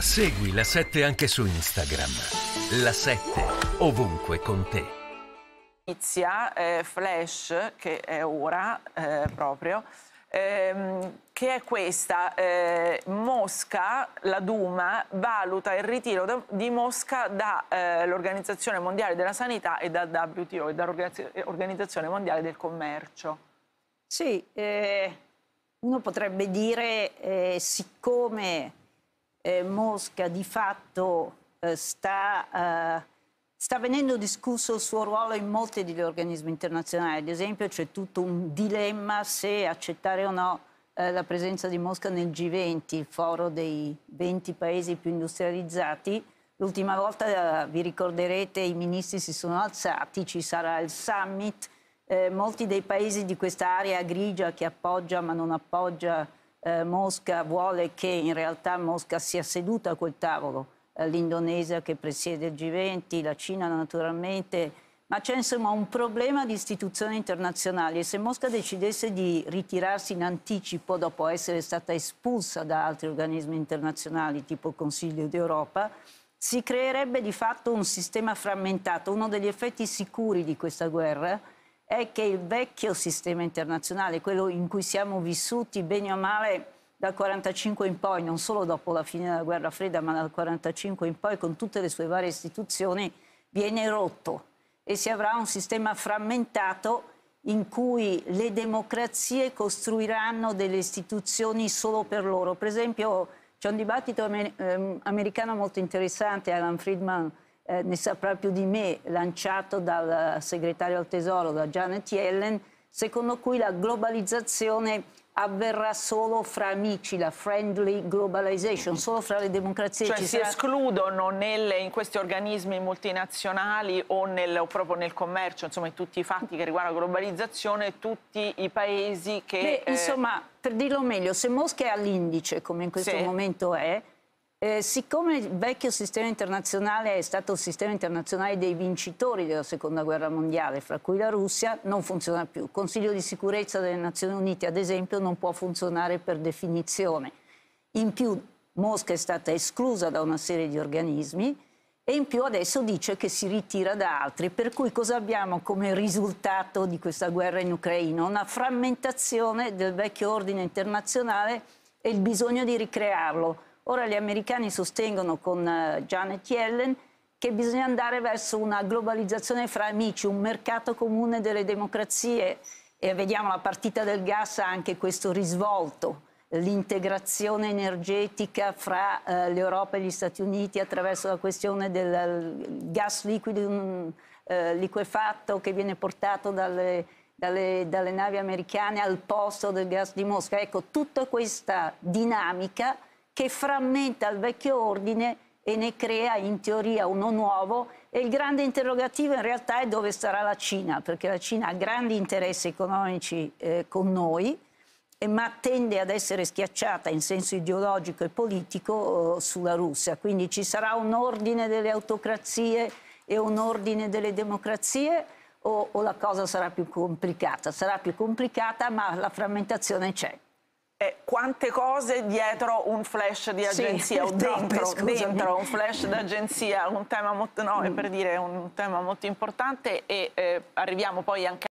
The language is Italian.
Segui la 7 anche su Instagram. La 7 ovunque con te. Inizia eh, Flash, che è ora eh, proprio, ehm, che è questa. Eh, Mosca, la Duma, valuta il ritiro da, di Mosca dall'Organizzazione eh, Mondiale della Sanità e da WTO, e dall'Organizzazione eh, Mondiale del Commercio. Sì, eh, uno potrebbe dire, siccome eh, Mosca di fatto eh, sta, eh, sta, venendo discusso il suo ruolo in molti degli organismi internazionali. Ad esempio c'è tutto un dilemma se accettare o no eh, la presenza di Mosca nel G20, il foro dei 20 paesi più industrializzati. L'ultima volta, eh, vi ricorderete, i ministri si sono alzati, ci sarà il summit. Eh, molti dei paesi di questa area grigia che appoggia ma non appoggia eh, Mosca vuole che in realtà Mosca sia seduta a quel tavolo, eh, l'Indonesia che presiede il G20, la Cina naturalmente, ma c'è insomma un problema di istituzioni internazionali e se Mosca decidesse di ritirarsi in anticipo dopo essere stata espulsa da altri organismi internazionali tipo il Consiglio d'Europa, si creerebbe di fatto un sistema frammentato. Uno degli effetti sicuri di questa guerra è che il vecchio sistema internazionale, quello in cui siamo vissuti bene o male dal 1945 in poi, non solo dopo la fine della guerra fredda, ma dal 1945 in poi con tutte le sue varie istituzioni, viene rotto e si avrà un sistema frammentato in cui le democrazie costruiranno delle istituzioni solo per loro. Per esempio c'è un dibattito ehm, americano molto interessante, Alan Friedman eh, ne saprà più di me, lanciato dal segretario al tesoro, da Janet Yellen, secondo cui la globalizzazione avverrà solo fra amici, la friendly globalization, solo fra le democrazie. Cioè Ci si sarà... escludono nelle, in questi organismi multinazionali o, nel, o, proprio nel commercio, insomma in tutti i fatti che riguardano la globalizzazione, tutti i paesi che... Beh, eh... Insomma, per dirlo meglio, se Mosca è all'indice, come in questo sì. momento è, eh, siccome il vecchio sistema internazionale è stato il sistema internazionale dei vincitori della seconda guerra mondiale, fra cui la Russia, non funziona più. Il Consiglio di sicurezza delle Nazioni Unite, ad esempio, non può funzionare per definizione. In più, Mosca è stata esclusa da una serie di organismi e in più adesso dice che si ritira da altri. Per cui cosa abbiamo come risultato di questa guerra in Ucraina? Una frammentazione del vecchio ordine internazionale e il bisogno di ricrearlo Ora gli americani sostengono con eh, Janet Yellen che bisogna andare verso una globalizzazione fra amici, un mercato comune delle democrazie e vediamo la partita del gas ha anche questo risvolto, l'integrazione energetica fra eh, l'Europa e gli Stati Uniti attraverso la questione del eh, gas liquido mm, eh, liquefatto che viene portato dalle, dalle, dalle navi americane al posto del gas di Mosca. Ecco, tutta questa dinamica che frammenta il vecchio ordine e ne crea in teoria uno nuovo e il grande interrogativo in realtà è dove sarà la Cina, perché la Cina ha grandi interessi economici eh, con noi, ma tende ad essere schiacciata in senso ideologico e politico eh, sulla Russia. Quindi ci sarà un ordine delle autocrazie e un ordine delle democrazie o, o la cosa sarà più complicata? Sarà più complicata, ma la frammentazione c'è. Eh, quante cose dietro un flash di agenzia sì, o dentro, dentro, un flash d'agenzia, un tema molto, no, mm. per dire un tema molto importante e eh, arriviamo poi anche